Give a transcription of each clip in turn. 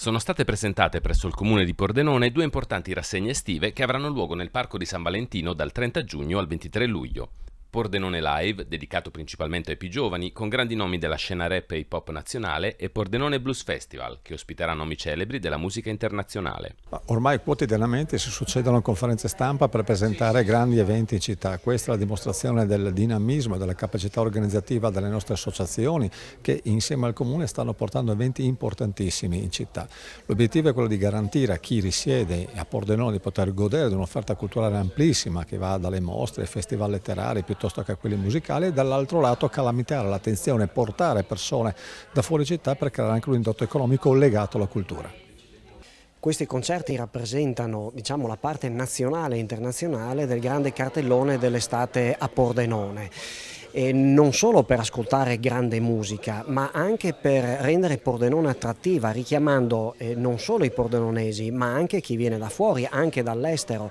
Sono state presentate presso il comune di Pordenone due importanti rassegne estive che avranno luogo nel Parco di San Valentino dal 30 giugno al 23 luglio. Pordenone Live, dedicato principalmente ai più giovani, con grandi nomi della scena rap e hip hop nazionale, e Pordenone Blues Festival, che ospiterà nomi celebri della musica internazionale. Ormai quotidianamente si succedono conferenze stampa per presentare grandi eventi in città. Questa è la dimostrazione del dinamismo e della capacità organizzativa delle nostre associazioni che insieme al Comune stanno portando eventi importantissimi in città. L'obiettivo è quello di garantire a chi risiede a Pordenone di poter godere di un'offerta culturale amplissima che va dalle mostre ai festival letterari piuttosto piuttosto che a quelli musicali e dall'altro lato calamitare l'attenzione, portare persone da fuori città per creare anche un indotto economico legato alla cultura. Questi concerti rappresentano diciamo, la parte nazionale e internazionale del grande cartellone dell'estate a Pordenone eh, non solo per ascoltare grande musica ma anche per rendere Pordenone attrattiva richiamando eh, non solo i pordenonesi ma anche chi viene da fuori, anche dall'estero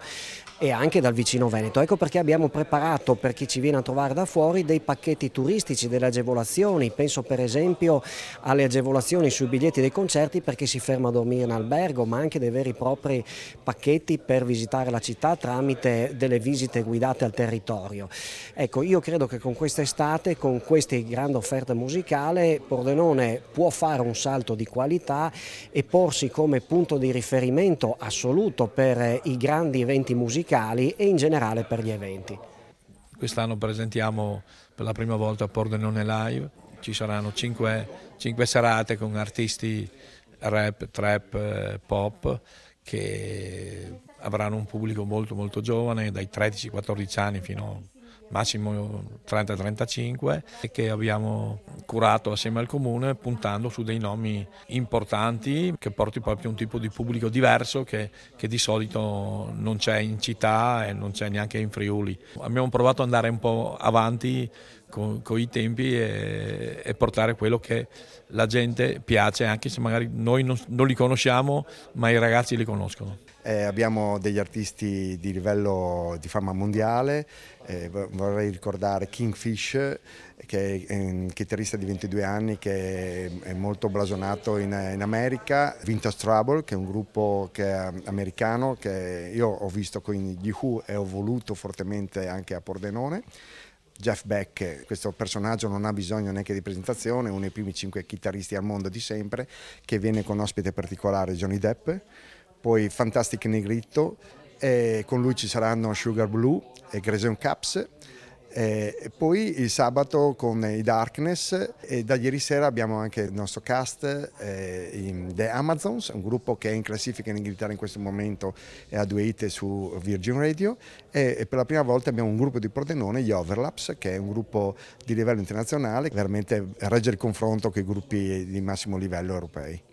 e anche dal vicino Veneto. Ecco perché abbiamo preparato per chi ci viene a trovare da fuori dei pacchetti turistici, delle agevolazioni, penso per esempio alle agevolazioni sui biglietti dei concerti per chi si ferma a dormire in albergo, ma anche dei veri e propri pacchetti per visitare la città tramite delle visite guidate al territorio. Ecco, io credo che con questo quest'estate con questa grande offerta musicale Pordenone può fare un salto di qualità e porsi come punto di riferimento assoluto per eh, i grandi eventi musicali e in generale per gli eventi. Quest'anno presentiamo per la prima volta Pordenone Live, ci saranno cinque, cinque serate con artisti rap, trap, eh, pop che avranno un pubblico molto molto giovane, dai 13-14 anni fino a massimo 30-35 e che abbiamo curato assieme al comune puntando su dei nomi importanti che porti proprio un tipo di pubblico diverso che, che di solito non c'è in città e non c'è neanche in Friuli. Abbiamo provato ad andare un po' avanti con, con, i tempi e, e, portare quello che la gente piace, anche se magari noi non, non li conosciamo, ma i ragazzi li conoscono. Eh, abbiamo degli artisti di livello di fama mondiale, eh, vorrei ricordare Kingfish, che è un eh, chitarrista di 22 anni che è molto blasonato in, in America, Vintage Trouble che è un gruppo che è americano che io ho visto con gli Who e ho voluto fortemente anche a Pordenone. Jeff Beck, questo personaggio non ha bisogno neanche di presentazione, uno dei primi cinque chitarristi al mondo di sempre, che viene con ospite particolare Johnny Depp, poi Fantastic Negritto, e con lui ci saranno Sugar Blue e Grayson Caps eh, e poi il sabato con i Darkness e da ieri sera abbiamo anche il nostro cast eh, The Amazons, un gruppo che è in classifica in Inghilterra in questo momento è a due hit su Virgin Radio e, e, per la prima volta abbiamo un gruppo di Pordenone, gli Overlaps, che è un gruppo di livello internazionale, veramente regge il confronto con i gruppi di massimo livello europei.